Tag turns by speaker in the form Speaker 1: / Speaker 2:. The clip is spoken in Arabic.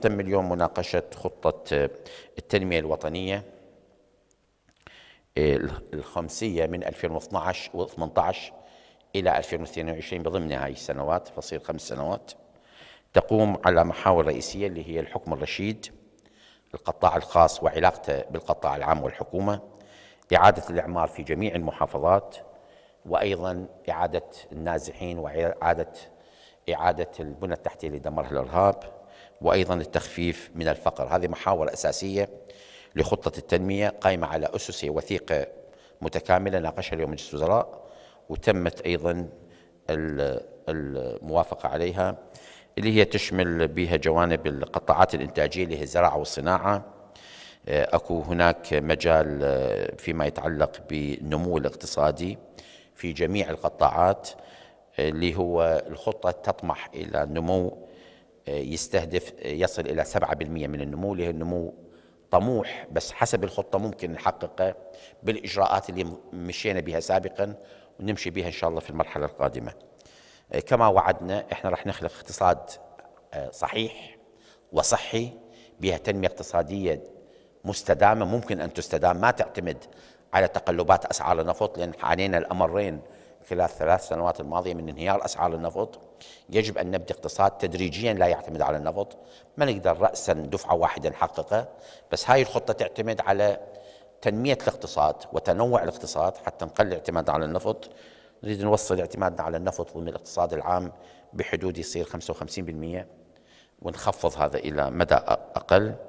Speaker 1: تم اليوم مناقشة خطة آه، التنمية الوطنية آه، الخمسية من 2012 و 18 إلى 2022 بضمن هاي السنوات فصير خمس سنوات تقوم على محاور رئيسية اللي هي الحكم الرشيد القطاع الخاص وعلاقته بالقطاع العام والحكومة إعادة الإعمار في جميع المحافظات وأيضا إعادة النازحين وإعادة إعادة البنى التحتية اللي دمرها الإرهاب وايضا التخفيف من الفقر، هذه محاور اساسيه لخطه التنميه قائمه على اسس وثيقه متكامله ناقشها اليوم مجلس الوزراء وتمت ايضا الموافقه عليها اللي هي تشمل بها جوانب القطاعات الانتاجيه اللي هي الزراعه والصناعه آه، اكو هناك مجال آه، فيما يتعلق بالنمو الاقتصادي في جميع القطاعات اللي هو الخطه تطمح الى نمو آه، يستهدف آه، يصل إلى 7% من النمو له النمو طموح بس حسب الخطة ممكن نحققه بالإجراءات اللي مشينا بها سابقا ونمشي بها إن شاء الله في المرحلة القادمة آه، كما وعدنا إحنا راح نخلق اقتصاد صحيح وصحي بها تنمية اقتصادية مستدامة ممكن أن تستدام ما تعتمد على تقلبات أسعار النفط لأن حالينا الأمرين خلال ثلاث سنوات الماضية من انهيار أسعار النفط يجب أن نبدأ اقتصاد تدريجيا لا يعتمد على النفط ما نقدر رأسا دفعة واحدة نحققه بس هاي الخطة تعتمد على تنمية الاقتصاد وتنوع الاقتصاد حتى نقلل اعتمادنا على النفط نريد نوصل اعتمادنا على النفط ضمن الاقتصاد العام بحدود يصير 55% ونخفض هذا إلى مدى أقل